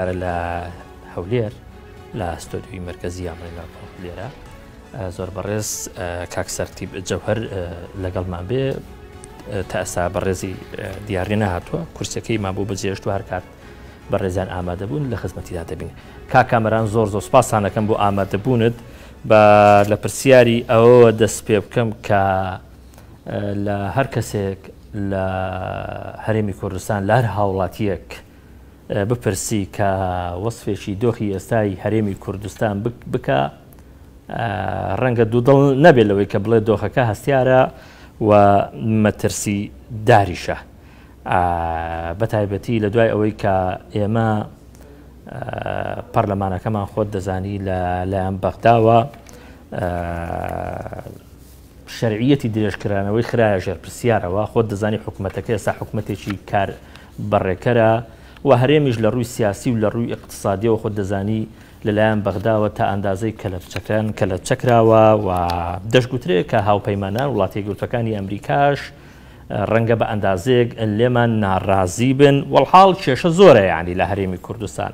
لە هەولێر لە ئەستۆدوی مرکزی ئەمریناپۆلێرە زۆر بەڕێز کاکسەرتیب جەوهر لەگەڵمان بێ تاسا بەڕێزی دیارڕێ نەهاتووە کورسەکەی ما بوو بەجێشت هەر کات بەڕێزیان ئامادە بوون لە خزمەتیدا دەبین کاکامەران زۆر زۆر سپاسانەکەم بۆ ئامادەبوونت بە لە پرسیاری ئەوەوە دەست پێ بکەم کە لە هەر کەسێک لە هەرێمی کوردستان لە هەر هاوڵاتیەک بپرسی کە وەصفێکی دۆخی ئێستای هەرێمی کوردستان بکە ڕەنگە دوودڵ نەبێت لەوەی کە بڵێ دۆخەکە هەستیارە و مەترسی داریشە بەتایبەتی لە دوای ئەوەی کە ئێمە پەرلەمانەکەمان خۆت دەزانی لەلایەن بەغداوە شەرعیەتی درێژکرانەوەی خراە ژێر پرسیارەوە خۆت دەزانی حکوومەتەکە ئێستا حکوومەتێکی کار بەڕێکەرە و هەرێمیش لە ڕووی سیاسی و لە ڕووی اقتصادیەوە خۆ دەزانی لەلایەن بەغداوە تا ئەندازەی کە لە بچەکەن کە لە چکراوە و دەشگوترێک کە هاوپەیمانان وڵاتی گرتەکانی ئەمریکاش ڕەنگە بە ئەندازێک لێمان ناڕازی بن وەڵحاڵ کێشە زۆرە یعنی لە هەرێمی کوردستان.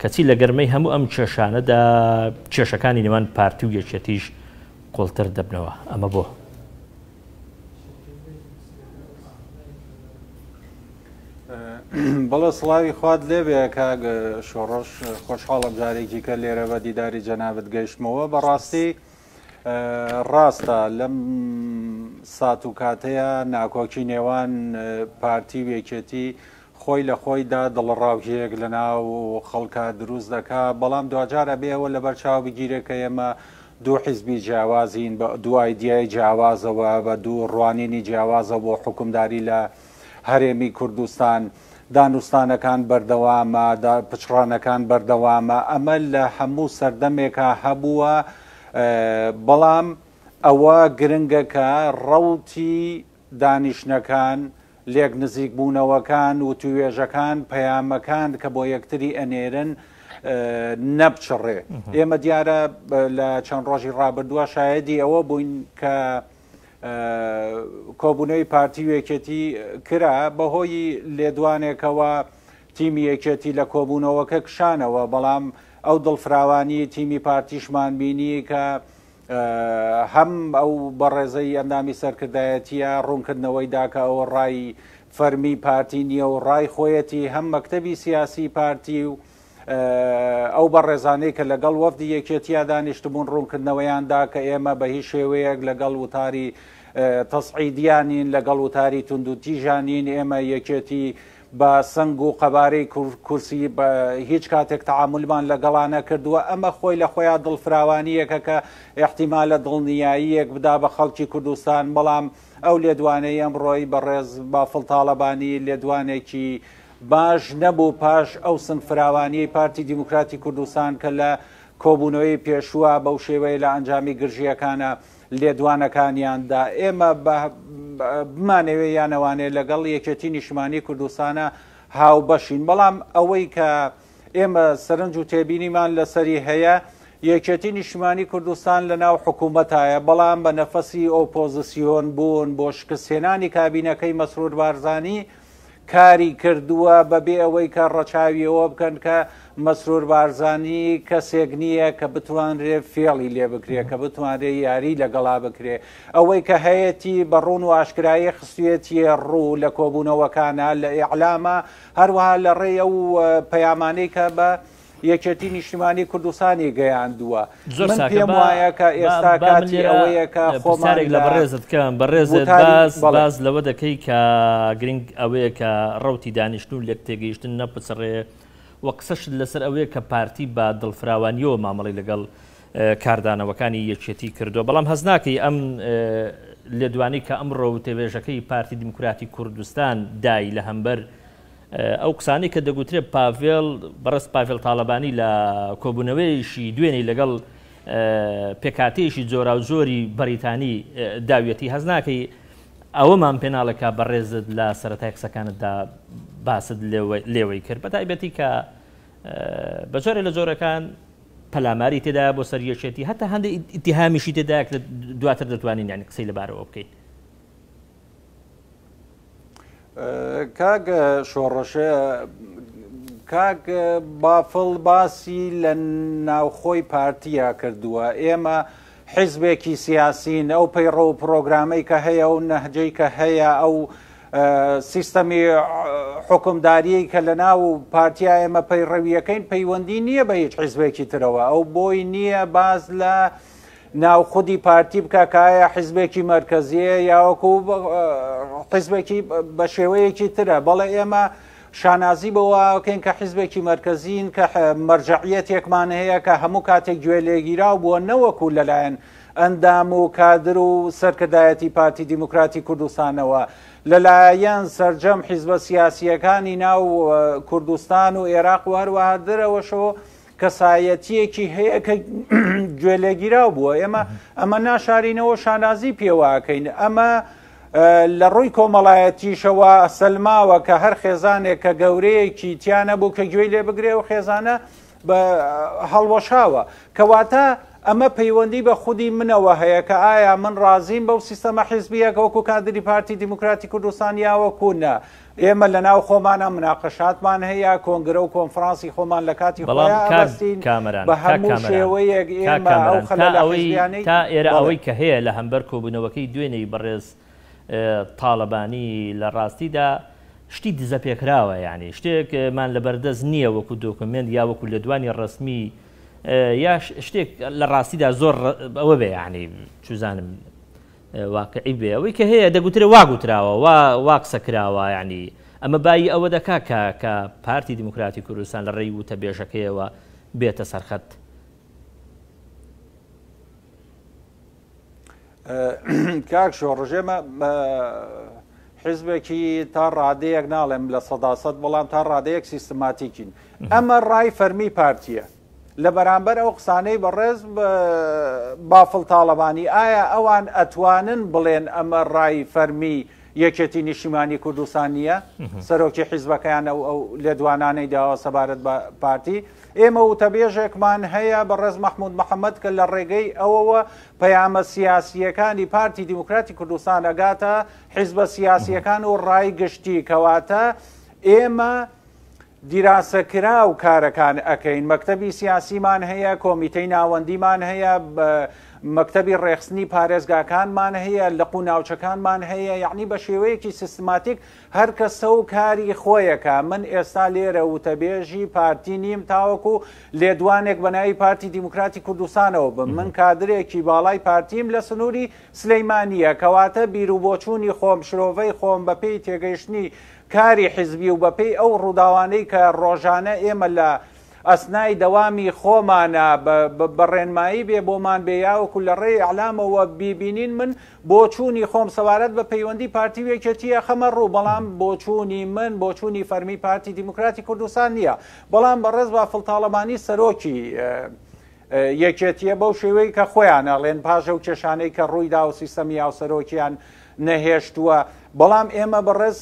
کەچی لە گەرمەی هەموو ئەم کێشانەدا کێشەکانی نێوان پارتی و یەکێتیش قۆڵتر دەبنەوە ئەمە بۆ. بەڵە سڵاوی خوارد لێبێ کاگ شۆڕش خۆشحاڵم جارێکی کە لێرە بە دیداری جەنابەت گەیشتمەوە بەڕاستی ڕاستە لەم سات و کاتەیە ناکۆکی نێوان پارتی وێکێتی خۆی لە خۆیدا دڵڕاوژەیەک لە ناو خەڵکە دروست دەکا بەڵام دوجارە بێەوە لە بەرچاو بگیرەکە ئێمە دوو حیزبی جیاوازین بە دوای دیای جیاوازەوە بە دوو ڕوانینی جیاوازە بۆ حکومداری لە هەرێمی کوردستان. دانوستانەکان بەردەوامە پچڕانەکان بەردەوامە ئەمە لە هەموو سەردەمێکە هەبووە بەڵام ئەوە گرنگەکە ڕەوتی دانیشتەکان لێک نزیک بوونەوەکان و توێژەکان پەیامەکان کە بۆ یەکتری ئەنێرن نەبچڕێ ئێمە دیارە لە چەند ڕۆژی ڕابردووە شایەدی ئەوە بووین کە کۆبوونەوەی پارتی وێکێتی کرا بەهۆی لێدوانێکەوە تیمی یەکێتی لە کۆبوونەوەکە کشانەوە بەڵام ئەو دڵفراوانی تیمی پارتیشمان بینی کە هەم ئەو بەڕێزەی ئەندامی سەرکردایەتیە ڕوونکردنەوەی داکە ئەوە ڕای فەرمی پارتی نییە و ڕای خۆیەتی هەم مەکتەبی سیاسی پارتی و ئەو بەڕێزانەی کە لەگەڵ وەفدی یەکێتیا دانیشتبوون ڕوونکردنەوەیاندا کە ئێمە بە هیچ شێوەیەک لەگەڵ وتاری تەسعیدیانین لەگەڵ وتاری تونندوتیژانین ئێمە یەکێتی بە سنگ و قەبارەی کورسی بە هیچ کاتێک تعاملمان لەگەڵانە کردووە ئەمە خۆی لە خۆیان دڵفراوانیەکە کە احتیمال لە دڵنیاییەک بدا بە خەڵکی کوردستان بەڵام ئەو لێدوانەی ئەمڕۆی بەڕێز بە فڵتاالبانی لێدوانێکی باش نەبوو پاش ئەو سن فراوانیەی پارتی دیموکراتی کوردستان کە لە کۆبوونەوەی پێشووە بەو شێوەیە لە ئەنجامی گرژیەکانە لێدوانەکانیاندا ئێمە بمانەوێ یانەوانێت لەگەڵ یەکەتی نیشمانی کوردستانە هاوبەشین بەڵام ئەوەی کە ئێمە سەرنج و تێبینیمان لەسەری هەیە یەکەتی نیشمانی کوردستان لە ناو حکوومەتایە بەڵام بە نەفەسی ئۆپۆزیسیۆن بوون بۆ شکستێنانی کابینەکەی مەسرور بارزانانی کاری کردووە بەبێ ئەوەی کە ڕەچاویەوە بکەن کە مەسرور بارزانانی کەسێک نییە کە بتوانرێ فێڵی لێ بکرێ کە بتوانرێ یاری لەگەڵا بکرێ ئەوەی کە هەیەی بەڕون و ئاشکرایی خستوێتی ڕوو لە کۆبوونەوەکانە لە ئیعلامە هەروەها لە ڕێ و پەیامانەی کە بە یەکەتی نیشتیمانی کوردستانی گەیاندووە زۆر پێم وایە کە ئێستا کاتی ئەوەیەکە خۆمارێک لە بەڕێزتکەم بەڕێزت باز باز لەوە دەکەی کە گرنگ ئەوەیە کە ڕوتی دانیشتون لێک تێگەیشتن نەپچڕێ وە قسەش لەسەر ئەوەیە کە پارتی با دڵفراوانیەوە مامەڵی لەگەڵ کاردانەوەکانی یەکێتی کردو بەڵام هەزناکەی ئەم لێدوانی کە ئەمڕۆ و تێبێژەکەی پارتی دموکراتی کوردستان دای لە هەمبەر ئەو قسانی کە دەگوترێت پاڤێل بەڕست پاڤێل تاالبانی لە کۆبوونەوەیشی دوێنی لەگەڵ پێکاتێشی جۆرا و زۆری بەریتانی داویەتی هەز ناکەی ئەوەمان پێناڵەکە بەڕێزت لە سەتای قسەکانتدا باست لێوەی کرد بە تایبەتی کە بەجۆرە لە جۆرەکان پەلاماری تێدا بۆ سەر یەکێتی هەتا هەندێک ئتیهامیشی تێداک دواتر دەتوانین یانی قسەی لەبارەوە بکەیت کاگ شۆڕەشەیە کاک بافڵ باسی لە ناوخۆی پارتیا کردووە ئێمە حیزبێکی سیاسین ئەو پەیڕە و پرۆگرامەی کە هەیە و نەهجەی کە هەیە ئەو سیستەمی حکمداریی کە لە ناو پارتیا ئێمە پەیڕەویەکەین پەیوەندی نییە بە هیچ حیزبێکی ترەوە ئەو بۆی نییە باز لە ناو خودی پارتی بکە کایە حیزبێکی مرکزیە یاوەکو حیزبێکی بە شێوەیەکی ترە بەڵێ ئێمە شانازی بەوەکەین کە حیزبێکی مرکزین کە مەرجعیت یەکمان هەیە کە هەموو کاتێک گوێ لێگیرا بووە نەوەکو لەلایەن ئەندام و کادر و سەرکەدایەتی پارتی دیموکراتی کوردستانەوە لەلایەن سرجەم حیزبە سیاسیەکانی ناو کوردستان و عێراق وەروەهادرەوەشەوە کەسایەتیەکی هەیە کە گوێلەگیرا بووە ئێمە ئەمە ناشارینەوە شانازی پێواکەین ئەمە لە ڕووی کۆمەڵایەتیشەوە سەلماوە کە هەر خێزانێک کە گەورەیەکی تیانە بوو کە گوێی لێ بگرێ و خێزانە بە هەڵوەشاوە کەواتە ئەمە پەیوەندی بە خودی منەوە هەیە کە ئایا من ڕازیم بەو سیستەمە حیزبیەکە وەکو کادری پارتی دیموکراتی کوردستان یاوەکوونە ئێمە لە ناو خۆمانە مناقەشاتمان هەیە کۆنگرە و کۆنفرانسی خۆمان لە کاتی بەڵامستین کامران بە هەموو شێوەیەک ئێمەەوەی تا ئێرە ئەوەی کە هەیە لە هەمبەر کۆبوونەوەکەی دوێنەی بەڕێز تاالبانی لە ڕاستیدا شتی دزە پێکراوە یعنی شتێکمان لە بەردەست نییە وەکو دۆکمنت یا وەکو لە دوانی ڕسمی یا شتێک لە ڕاستیدا زۆر ئەوە بێ یعنی چزانم واقعی بێ ئەوەی کە هەیە دەگوترێ واگوتراوە واکسە کراوە ینی ئەمە بای ئەوە دەکا کە کە پارتی دموکراتی کوردستان لە ڕێی وتە بێژەکەیەوە بێتە سەرخەت کاک شۆڕژێمە حزبێکی تا ڕادەیەک ناڵێم لە سەداسەد بەڵام تا ڕادەیەک سیستماتیکین ئەمە ڕای فەرمی پارتیە لە بەرامبەر ئەو قسانەی بەڕێز بافڵ تاالبانی ئایا ئەوان ئەتوانن بڵێن ئەمە ڕای فەرمی یەکێتی نیشیمانی کوردستانیە سەرۆکی حیزبەکەیان ئەو لێ دوانانەی داوە سەبارەت بە پارتی ئێمە وتەبێژێکمان هەیە بە ڕێز مححمود محەممەد کە لە ڕێگەی ئەوەوە پەیامە سیاسیەکانی پارتی دیموکراتی کوردستان ئەگاتە حیزبە سیاسیەکان و ڕای گشتی کەواتە ئێمە دیراسەکرا و کارەکان ئەەکەین مەکتەبی سیاسیمان هەیە کۆمیتەی ناوەندیمان هەیە مەکتەبی ڕێخستنی پارێزگاکانمان هەیە لە قو ناوچەکانمان هەیە یعنی بە شێوەیەکی سیستماتیک هەر کەسە و کاری خۆیەکە من ئێستا لێرە وتەبێژی پارتی نیم تاوەکو لێدوانێک بەناوی پارتی دیموکراتی کوردستانەوە بم من کادرێکی باڵای پارتیم لە سنووری سلەیمانیە کەواتە بیرروبۆچوونی خۆم شرۆڤەی خۆم بە پێی تێگەیشتنی کاری حیزبی و بەپی ئەو ڕووداوانەی کە ڕۆژانە ئێمە لە ئەسنای دەوامی خۆمانە بەڕێنمایی بێ بۆمان بێیاوەکو لە ڕێ علامەوە بیبینین من بۆچوونی خۆم سەوارەت بە پەیوەندی پارتی وێکێتیە خەمە ڕوو بەڵام بۆچوونی من بۆچوونی فەرمی پارتی دیموکراتی کوردستان نییە بەڵام بەڕێز بە فڵتاڵەمانی سەرۆکی یەکێتیە بەو شێوەی کە خۆیان ئەڵێن پاژە و کێشانەی کە ڕوویدا و سیستەمی یاوسەرۆکیان نەهێشتووە بەڵام ئێمە بەڕێز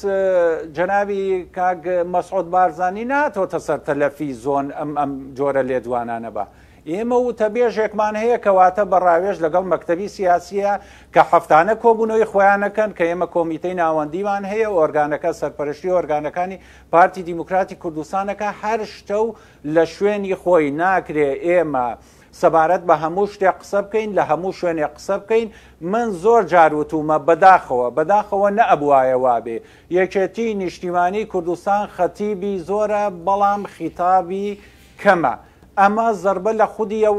جەناوی کاگ مەسعود بارزانانی ناتۆتە سەر تەلەفی زۆن ئەم ئەم جۆرە لێدوانانە بە. ئێمە و تەبێژێکمان هەیە کەواتە بەڕاوێژ لەگەڵ مەکتبی سیاسیە کە هەفتانە کۆبوونەوەی خۆیانەکەن کە ئێمە کۆمیتەی ناوەندیوان هەیە و ئۆرگانەکە سەرپەرشتی ئۆرگانەکانی پارتی دیموکراتی کوردستانەکە هەر شتە و لە شوێنی خۆی ناکرێ ئێمە. سەبارەت بە هەموو شتێک قسە بکەین لە هەموو شوێنێ قسە بکەین من زۆر جاروتومە بەداخەوە بەداخەوە نەبوایە وابێ یەکێتی نیشتیمانی کوردستان خەتیبی زۆرە بەڵام خیتابی کەمە. ئەمە زربە لە خودی ئەو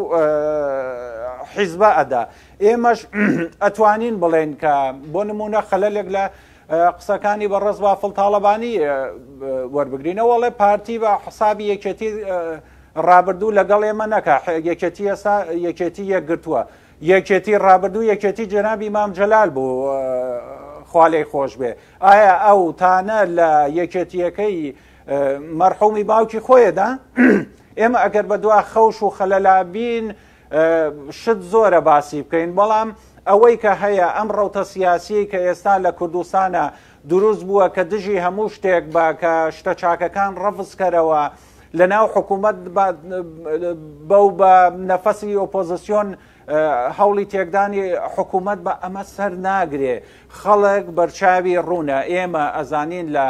حیزبە ئەدا ئێمەش ئەتوانین بڵێن کە بۆ نمونە خەلەلێک لە قسەکانی بەڕێز بافڵ تاالبانی وەربگرینەوەڵێ پارتی بە حسابی یەکێتی ڕابردوو لەگەڵ ئێمە نەکە یەکەتی ئێسا یەکێتی یەکگرتووە یەکێتی ڕابردوو یەکێتی جەنابی مام جەلال بوو خالی خۆش بێ ئایا ئەو تانە لە یەکێتیەکەی مەرحومی باوکی خۆیدا ئێمە ئەگەر بە دوا خەوش و خەلەلابین شت زۆرە باسی بکەین بەڵام ئەوەی کە هەیە ئەم ڕەوتە سیاسی کە ئێستا لە کوردستانە دروست بووە کە دژی هەموو شتێک بە کە شتە چاکەکان ڕەفز کەرەوە. لە ناو حکوومەت بەو بە نەفەسی ئۆپۆزیسیۆن هەوڵی تێکدانی حکوومەت بە ئەمە سەر ناگرێ خەڵک بەرچاوی ڕوونە ئێمە ئەزانین لە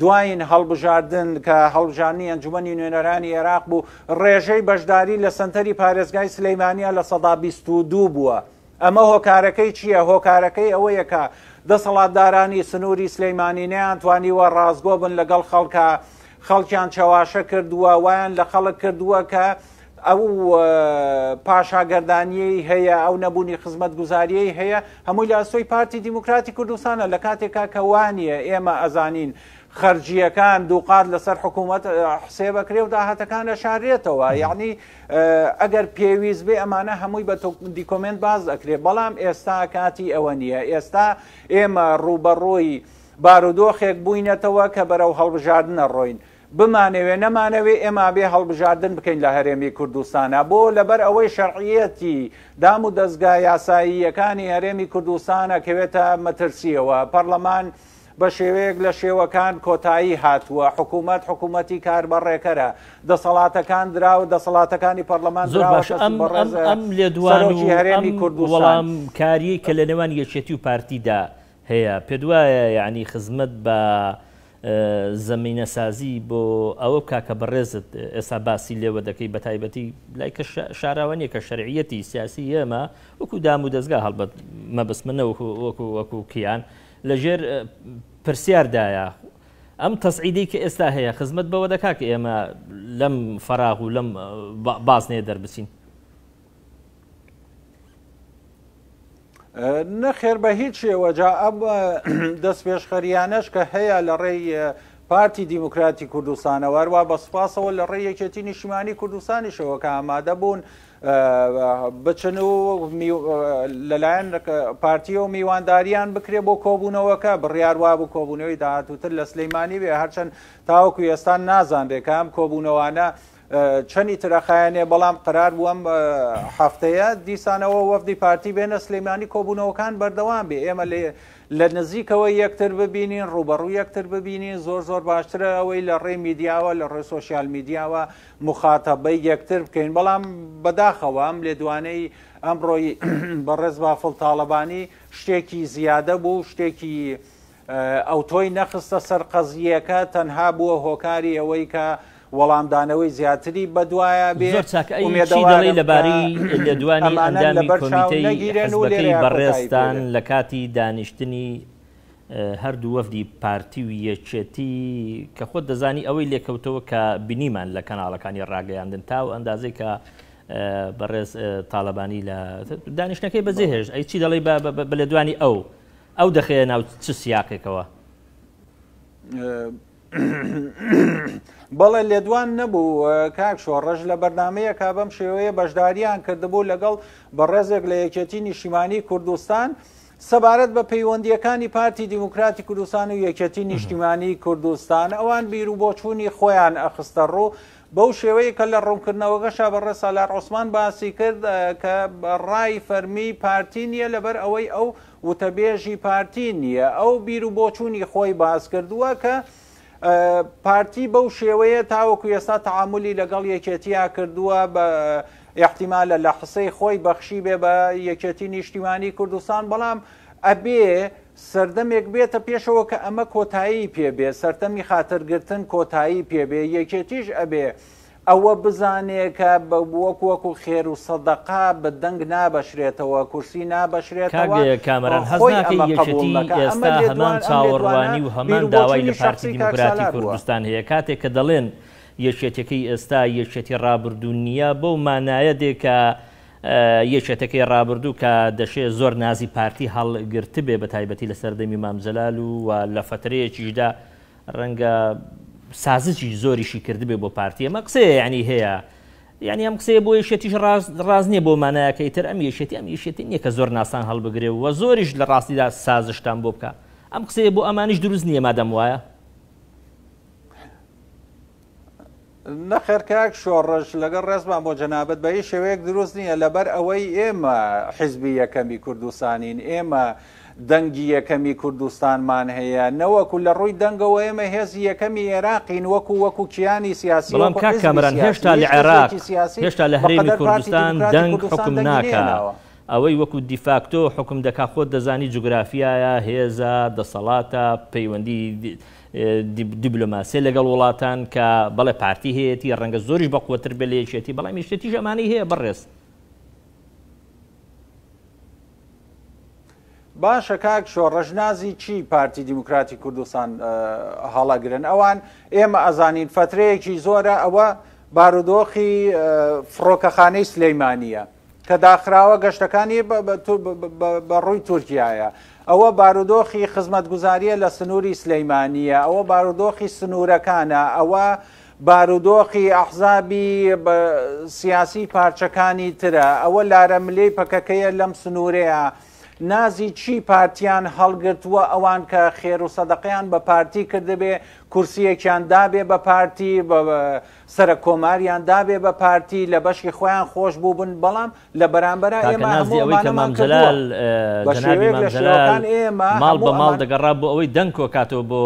دوایین هەڵبژاردن کە هەڵژانی ئەنجومی نوێنەرانی عێراق بوو ڕێژەی بەشداری لە سنتەری پارێزگای سلەیمانیا لە سەدا 22 بووە. ئەمە هۆکارەکەی چییە هۆکارەکەی ئەوە یەکە دەسەڵاتدارانی سنووری سلەیمانینیان توانیوە ڕازگۆ بن لەگەڵ خەڵکە خەڵکیان چاواشە کردووە وایان لە خەڵک کردووە کە ئەو پاشاگردانیەی هەیە ئەو نەبوونی خزمەت گوزاریەی هەیە هەمووی لاسۆی پارتی دیموکراتی کوردستانە لە کاتێکا کەوانە ئێمە ئەزانین خەرجیەکان دووقات لەسەر حکوومەت حسێ بەکرێ و داهاتەکان لە شارێتەوە یعنی ئەگەر پێویست بێ ئەمانە هەمووی بە دیکۆمنت باز ئەکرێ بەڵام ئێستا کاتی ئەوە نییە ئێستا ئێمە ڕوبەڕۆی بارودۆخێک بووینەتەوە کە بەرەو هەڵبژاردنە ڕۆین. بمانەوێ نەمانەوێ ئێمە بێ هەڵبژاردن بکەین لە هەرێمی کوردستانە بۆ لەبەر ئەوەی شەڕعەتی دام و دەستگا یاساییەکانی هەرێمی کوردستانە کەوێتە مەترسیەوە پەرلەمان بە شێوەیەک لە شێوەکان کۆتایی هاتووە حکوومەت حکوومەتی کار بەڕێکەرە دەسەڵاتەکان درا و دەسەڵاتەکانی پەرلەمان ئەم لێ دووانۆکی هەرێمی کورد وەڵام کاری کە لە نێوان یەکێتی و پارتیدا هەیە پێ دوایە یعنی خزمەت بە زمینە سازی بۆ ئەوە کاکە بەڕێزت ئێستا باسی لێوە دەکەی بە تایبەتی لای شاراوانیە کە شەرعەتی سیاسی ئێمە وەکو دام و دەستگا هەڵبەت مەبسمنە وەکو وەکو کیان لەژێر پرسیاردایە ئەم تەسعیدی کە ئێستا هەیە خزمەت بەوە دەکا کە ئێمە لەم فەراغ و لەم بازنێ دەربچین نەخێر بە هیچ شێوەجا ئەم دەست پێشخەریانەش کە هەیە لە ڕێی پارتی دیموکراتی کوردستانەوەوا بە سپاسەوە لە ڕێ یەکێتی نیشتمانی کوردستانیشەوە کە ئامادە بوون بچن و لەلایەن پارتیە و میوانداریان بکرێ بۆ کۆبوونەوەکە بڕیاروا بوو کۆبوونەوەی داهاتووتر لە سلەیمانی بێ هەرچەند تاوەکو ئێستان نازانرێکام کۆبوونەوانە چەندی ترەخایانێ بەڵام قرار بووم هەفتەیە دیسانەوە وەفدی پارتی بێنە سلەیمانی کۆبوونەوەکان بەردەوام بێ ئێمە لێ لە نزیکەوە یەکتر ببینین ڕوبەڕوو یەکتر ببینین زۆر زۆر باشترە ئەوەی لە ڕێ میدیاوە لە ڕێ سوۆسیال میدیاوە مخاتەبەی یەکتر بکەین بەڵام بەداخەوەم لێ دوانەی ئەمڕۆی بەڕێز بافڵ تاالبانی شتێکی زیادە بوو شتێکی ئەو تۆی نەخستە سەر قەزیەکە تەنها بووە هۆکاری ئەوەی کە وەڵامدانەوەی زیاتری بەدوایە بێتڵی لەباری لە دوانی ئەندامی کۆمیتەیگیرێنەکەی بەڕێستان لە کاتی دانیشتنی هەردوو وەفدی پارتی و یەکێتی کە خۆت دەزانی ئەوەی لێکەوتەوە کە بینیمان لە کەناڵەکانی ڕاگەیاندن تا و ئەندازەی کە بەڕێز تاالبانی لە دانیشتەکەی بەجێ هێش ئەی چی دەڵی بە لێدوانی ئەو ئەو دەخێ ناو چ سیاقێکەوە. بەڵێ لێدوان نەبوو کاک شۆڕەش لە بەرنمەیە کا بەم شێوەیە بەشداریان کردبوو لەگەڵ بەڕێزێک لە یەکێتی نیشتیمانی کوردستان سەبارەت بە پەیوەندیەکانی پارتی دیموکراتی کوردستان و یەکەتی نیشتیمانی کوردستان ئەوان بیر و بۆچووی خۆیان ئەخستە ڕوو بەو شێوەیە کە لە ڕوونکردنەوەگەشا بەڕێ سالار عوسمان باسی کرد کە ڕای فەرمی پارتی نییە لەبەر ئەوەی ئەو وتەبێژی پارتی نییە ئەو بیر و بۆچووی خۆی باس کردووە کە پارتی بەو شێوەیە تاوەکو ئێستا تعاملی لەگەڵ یەکێتیا کردووە بە احتیمالە لە حسەی خۆی بەخشی بێ بە یەکێتی نیشتیوانی کوردستان بەڵام ئەبێ سەردەمێک بێتە پێشەوە کە ئەمە کۆتایی پێبێ سەردەمی خاترگرتن کۆتایی پێبێ یەکێتیش ئەبێ. ئەوە بزانێکە بە وەکو وەکو خێر و سەدەقا بە دەنگ نابەشرێتەوە کورسی نابەشرێتەوە کامران ئێستا هەمان چاوەڕوانی و هەمان داوای لە پارتی دیموکراتی کوردستان هەیە کاتێک کە دەڵێن یەکێتەکەی ئێستا یەکێتی ڕابردوننیە بەو مانایە دێکە یەکێتەکەی ڕابردوو کە دەشێت زۆر نازی پارتی هەڵگرت بێ بە تایبەتی لە سەردەمی مامزەلال و لە فترەیەکیشدا ڕەنگە سازجی زۆریشی کردبێ بۆ پارتی ئەمە قسێ ینی هەیە یعنی ئەم قسەیە بۆ یشێتیش ڕاز نییە بۆ مانایەکەی تر ئەم یشێتی ئەم یشێتی نییە کە زۆر ناسان هەڵبگرێ و زۆریش لە ڕاستیدا سازشتان بۆ بکە ئەم قسەیە بۆ ئەمانیش دروست نییە مادەم وایە نەخێرکک شۆڕش لەگەڵ ڕێزمان بۆ جەنابەت بە هیچ شێوەیەک دروست نییە لەبەر ئەوەی ئێمە حیزبی یەکەمی کوردستانین ئێمە دەنگی یەکەمی کوردستانمان هەیە نەوەکو لە ڕووی دەنگەوە ئێمە هێزی یەکەمی عێراقین وەکو وەکو کیانی سیاسی بەڵام کا کامران هێشتا لە عێراق هێشتا لە هەرێمی کوردستان دەنگ حکم ناکەوە. ئەوەی وەکو دیفاکتۆ حکم دەکا خۆت دەزانی جوگرافیایە هێزە دەسەڵاتە پەیوەندی دیبلۆماسی لەگەڵ وڵاتان کە بەڵێ پارتی هەیەی ڕەنگە زۆریش بە قوتر بە لێچێتی بەڵام میشتێتی ژەمانی هەیە بەڕێست. باشە کاک شۆڕەژنازی چی پارتی دیموکراتی کوردستان هەڵەگرن ئەوان ئێمە ئەزانین فترەیەکی زۆرە ئەوە بارودۆخی فڕۆکەخانەی سلەیمانە کە داخراوە گەشتەکانی بە ڕووی تورکایە. ئەوە بارودۆخی خزمەتگوزاریە لە سنووری سلەیمانە، ئەوە بارودۆخی سنوورەکانە، ئەوە بارودۆخی ئەحزابی سیاسی پارچەکانی ترە، ئەوە لارەملەی پەکەکەیە لەم سنوورەیە. نازی چی پارتیان هەڵگرتووە ئەوان کە خێر و سەدەقیان بە پارتی کردبێ کورسیەکیان دابێ بە پارتی سرە کۆماریان دابێ بە پارتی لە بەشی خۆیان خۆش بوو بن بەڵام لە بەرامبەر ئێمەمان ئێمە ماڵ بە ماڵ دەگەڕا بۆ ئەوەی دەنگ کۆکاتەوە بۆ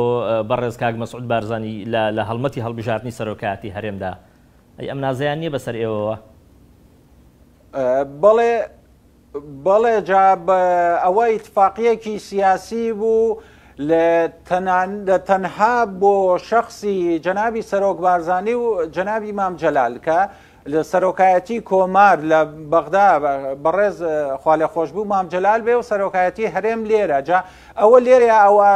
بەڕێز کاک مەسعود بارزانانی لە هەڵمەتی هەڵبژارنی سەرۆکاتی هەرێمدا ئەم نازیان نییە بەسەر ئێوەوە بەڵێ بەڵێ جا ئەوە ئیتفاقیەکی سیاسی بوو لە تەنها بۆ شخصی جەنابی سەرۆک بارزانانی و جەنابی مام جەلالکە لە سەرۆکایەتی کۆمار لە بەغدا بەڕێز خوالە خۆشببوو مام جەلال بێ و سەرۆکایەتی هەرێم لێرە جا ئەوە لێرە ئەوە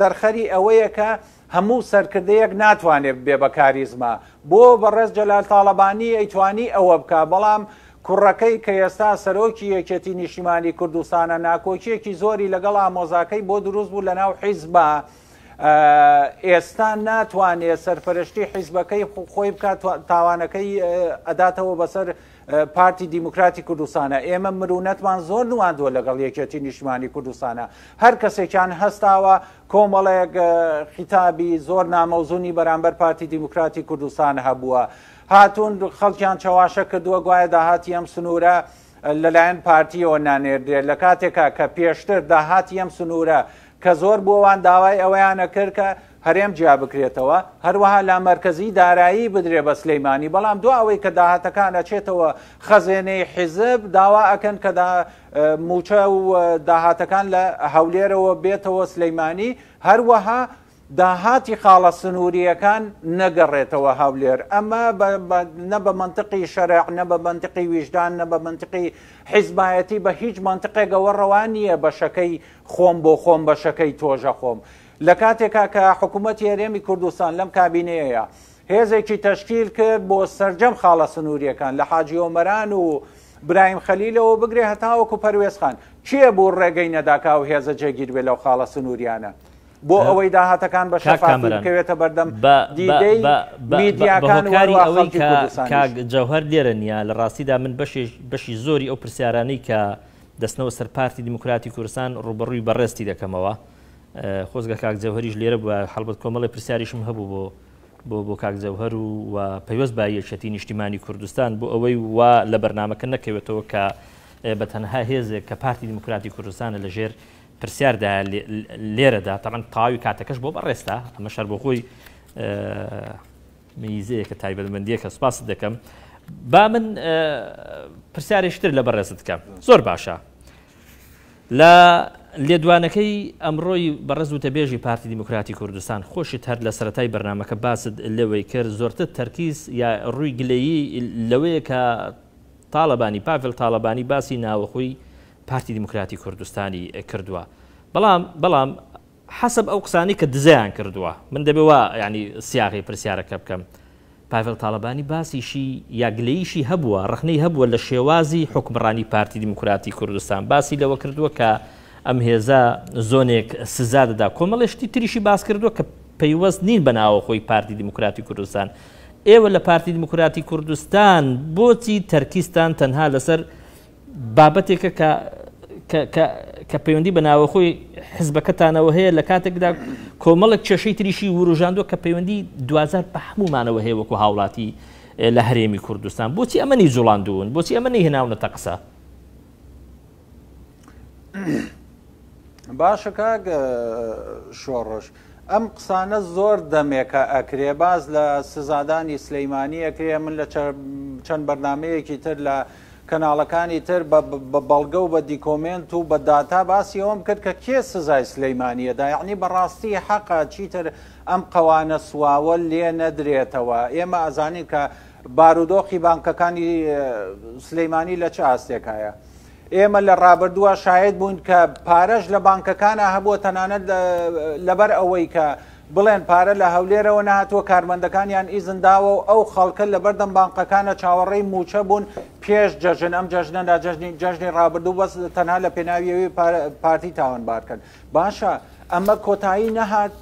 دەرخەری ئەوەیەکە هەموو سەرکردەیەک ناتوانێت بێ بە کاریزما بۆ بەڕێز جەلال تاالبانی ئەیتوانی ئەوە بکە بەڵام کوڕەکەی کە ئێستا سەرۆکی یەکەتی نیشتیمانی کوردستانە ناکۆکیەکی زۆری لەگەڵ ئامۆزاکەی بۆ دروست بوو لە ناو حیزبە ئێستا ناتوانێت سەرپەرشتی حیزبەکەی خۆی بکات تاوانەکەی ئەداتەوە بەسەر پارتی دیموکراتی کوردستانە ئێمە مرونەتمان زۆر نواندوە لەگەڵ یەکێتی نیشتمانی کوردستانە هەر کەسێکیان هەستاوە کۆمەڵەیەک خیتابی زۆر نامەوزونی بەرامبەر پارتی دیموکراتی کوردستان هەبووە. هاتون خەڵکیان چاواشە کردووە گوایە داهاتی ئەم سنوورە لەلایەن پارتیەوە نانێردێت لە کاتێکا کە پێشتر داهاتی ئەم سنوورە کە زۆر بۆوان داوای ئەوەیانە کرد کە هەرێم جیا بکرێتەوە هەروەها لا مرکزی دارایی بدرێ بە سلەیمانانی بەڵام دو ئەوەی کە داهاتەکانە چێتەوە خەزێنەی حیزب داوا ئەکەن کە موچە و داهاتەکان لە هەولێرەوە بێتەوە سلەیمانانی هەروەها داهاتی خاڵە سنووریەکان نەگەڕێتەوە هاولێر ئەمە نە بە منطقی شەرع نە بە منطقی ویژدان نە بە منطقی حیزمایەتی بە هیچ منطقێکەوە ڕەوان نییە بەشەکەی خۆم بۆ خۆم بەشەکەی تۆژە خۆم لە کاتێکا کە حکوومەت هێرێمی کوردستان لەم کابینەیە هێزێکی تەشکیل کرد بۆ سرجەم خاڵە سنووریەکان لە حاجیۆمەران و برایم خەلیلەوە بگرێ هەتاوەکو پەروێزخان چییە بوو ڕێگەی نەداکا و هێزە جێگیر بێ لەو خاڵە سنووریانە؟ بۆ ئەوەی داهاتەکان بە شکەوێتە بەردەم میدیاکانکاری ئەوەی جەوهر دێرە نیە لە ڕاستیدا من بەشی زۆری ئەو پرسیارانەی کە دەستنەوە سەرپارتی دیموکراتی کوردستان ڕوبڕووی بەڕێستی دەکەمەوە خۆزگە کاک جەوهریش لێرە بووە هەڵبەت کۆمەڵی پرسیاریشم هەبوو بۆ بۆ بۆ کاک جەوهر و پەیوەست با یەکشەتی نیشتیمانی کوردستان بۆ ئەوەی وا لە بەرنمەکە نەکەوێتەوە کە بە تەنها هێزێک کە پارتی دیموکراتی کوردستانە لەژێر پرسیاردا لێرەدا تەمەەن تاوی کاتەکەش بۆ بەڕێستا ئەمە شەر بۆ خۆی میزەیە کە تایبەتمەندیە کە سپاس دەکەم با من پرسیارێشتر لە بەڕێز بکەم زۆر باشە لە لێدوانەکەی ئەمڕۆی بەڕز و تەبێژی پارتی دیموکراتی کوردستان خۆشی هەر لە سەتای بەرنمەکە باست لەوەی کرد زۆرتر تەرکیز یا ڕووی گلەیی لەوەیە کە تاالبانی پاڤل تاالبانی باسی ناوەخۆی پارتی دیموکراتی کوردستانی کردووە بەڵام بەڵام حەسب ئەو قسانی کە دزیان کردووە من دەبێەوە ینی سیاغی پرسیارەکە بکەم پاڤل تاالبانی باسیشی یاگلەیشی هەبووە ڕخنەی هەبووە لە شێوازی حکمڕانی پارتی دیموکراتی کوردستان باسی لەوە کردووە کە ئەم هێزا زۆنێک سزا دەدا کۆمەڵشتی تریشی باس کردووە کە پەیوەست نین بەناوە خۆی پارتی دیموکراتی کوردستان ئێوە لە پارتی دیموکراتی کوردستان بۆچی تەرکستان تەنها لەسەر بابەتێکە کە پەیوەندی بەناوەخۆی حزبەکەتانەوە هەیە لە کاتێکدا کۆمەڵک کێشەی تریشی وروژاندوە کە پەیوەندی دوزار بە هەمومانەوە هەیە وەکو هاوڵاتی لە هەرێمی کوردستان بۆچی ئەمەنی جوڵاندون بۆچی ئەمەنی هێناونە تەقسە باشە کاگ شۆڕش ئەم قسانە زۆر دەمێکە ئەکرێ باز لە سزادانی سلەیمانانی ئەکرێ من لە چەند بەرنمەیەکی تر لە کەناڵەکانی تر بە بەڵگە و بە دیکۆمنت و بە داتا باسی ئەوم کرد کە کێ سزای سلەیمانیەدا یعنی بەڕاستی حەقا چیتر ئەم قوانە سواوە لێ نەدرێتەوە ئێمە ئازانین کە بارودۆخی بانکەکانی سلەیمانانی لە چه ئاستێکایە. ئێمە لە ڕابردووە شاید بوون کە پارەش لە بانکەکانە هەبوو تەنانەت لەبەر ئەوەی کە بڵێن پارە لە هەولێرەوە نهاتوە کارمەندەکانیان ئیزنداوە و ئەو خەڵکە لە بەردەم بانقەکانە چاوەڕێی موچە بوون پێش جەژن ئەم جەژنەدا جژنی جژنی ڕابردوو بەس تەنها لە پێناویەوەی پارتی تاوانبارکەن باشە ئەمە کۆتایی نەهات